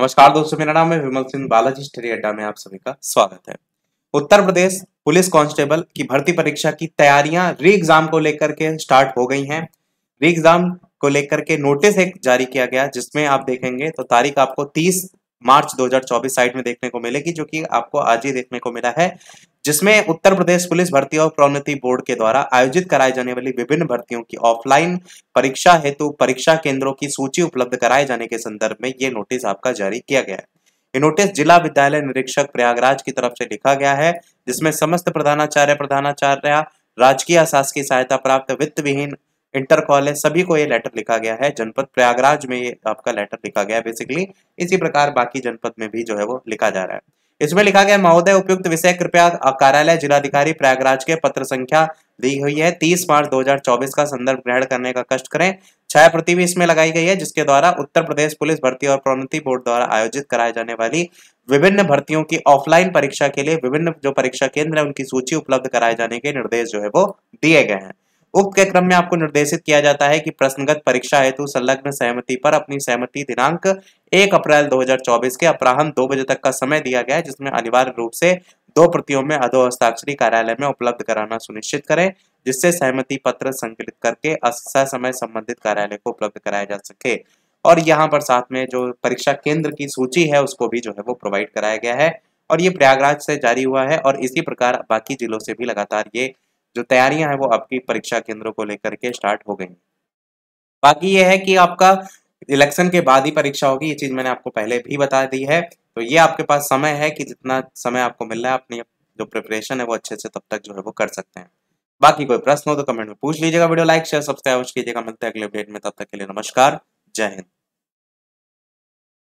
नमस्कार दोस्तों मेरा नाम है विमल सिंह बालाजी स्टडी अड्डा में आप सभी का स्वागत है उत्तर प्रदेश पुलिस कांस्टेबल की भर्ती परीक्षा की तैयारियां री एग्जाम को लेकर के स्टार्ट हो गई हैं री एग्जाम को लेकर के नोटिस एक जारी किया गया जिसमें आप देखेंगे तो तारीख आपको 30 मार्च 2024 साइट में देखने को मिलेगी जो कि आपको आज ही देखने को मिला है जिसमें उत्तर प्रदेश पुलिस भर्ती और प्रोन्नति बोर्ड के द्वारा आयोजित कराई जाने वाली विभिन्न भर्तियों की ऑफलाइन परीक्षा हेतु परीक्षा केंद्रों की सूची उपलब्ध कराए जाने के संदर्भ में ये नोटिस आपका जारी किया गया है ये नोटिस जिला विद्यालय निरीक्षक प्रयागराज की तरफ से लिखा गया है जिसमें समस्त प्रधानाचार्य प्रधानाचार्य राजकीय शासकीय सहायता प्राप्त वित्त विहीन इंटर कॉलेज सभी को ये लेटर लिखा गया है जनपद प्रयागराज में ये आपका लेटर लिखा गया है बेसिकली इसी प्रकार बाकी जनपद में भी जो है वो लिखा जा रहा है इसमें लिखा गया महोदय उपयुक्त विषय कृपया कार्यालय जिलाधिकारी प्रयागराज के पत्र संख्या दी हुई है 30 मार्च 2024 का संदर्भ ग्रहण करने का कष्ट करें छाया प्रति भी इसमें लगाई गई है जिसके द्वारा उत्तर प्रदेश पुलिस भर्ती और प्रोन्नति बोर्ड द्वारा आयोजित कराए जाने वाली विभिन्न भर्तियों की ऑफलाइन परीक्षा के लिए विभिन्न जो परीक्षा केंद्र है उनकी सूची उपलब्ध कराए जाने के निर्देश जो है वो दिए गए हैं उक्त क्रम में आपको निर्देशित किया जाता है कि प्रश्नगत परीक्षा हेतु संलग्न सहमति पर अपनी सहमति दिनांक 1 अप्रैल 2024 के अपराहन दो बजे तक का समय दिया गया है जिसमें अनिवार्य रूप से दो प्रतियों में अधो हस्ताक्षरी कार्यालय में उपलब्ध कराना सुनिश्चित करें जिससे सहमति पत्र संकलित करके समय संबंधित कार्यालय को उपलब्ध कराया जा सके और यहाँ पर साथ में जो परीक्षा केंद्र की सूची है उसको भी जो है वो प्रोवाइड कराया गया है और ये प्रयागराज से जारी हुआ है और इसी प्रकार बाकी जिलों से भी लगातार ये जो तैयारियां हैं वो आपकी परीक्षा केंद्रों को लेकर के स्टार्ट हो गई हैं बाकी ये है कि आपका इलेक्शन के बाद ही परीक्षा होगी ये चीज़ मैंने आपको पहले भी बता दी है तो ये आपके पास समय है कि जितना समय आपको मिल रहा है अपनी जो प्रिपरेशन है वो अच्छे से तब तक जो है वो कर सकते हैं बाकी कोई प्रश्न हो तो कमेंट में पूछ लीजिएगा वीडियो लाइक शेयर सब्सक्राइब कीजिएगा मिलते हैं अगले अपडेट में तब तक के लिए नमस्कार जय हिंद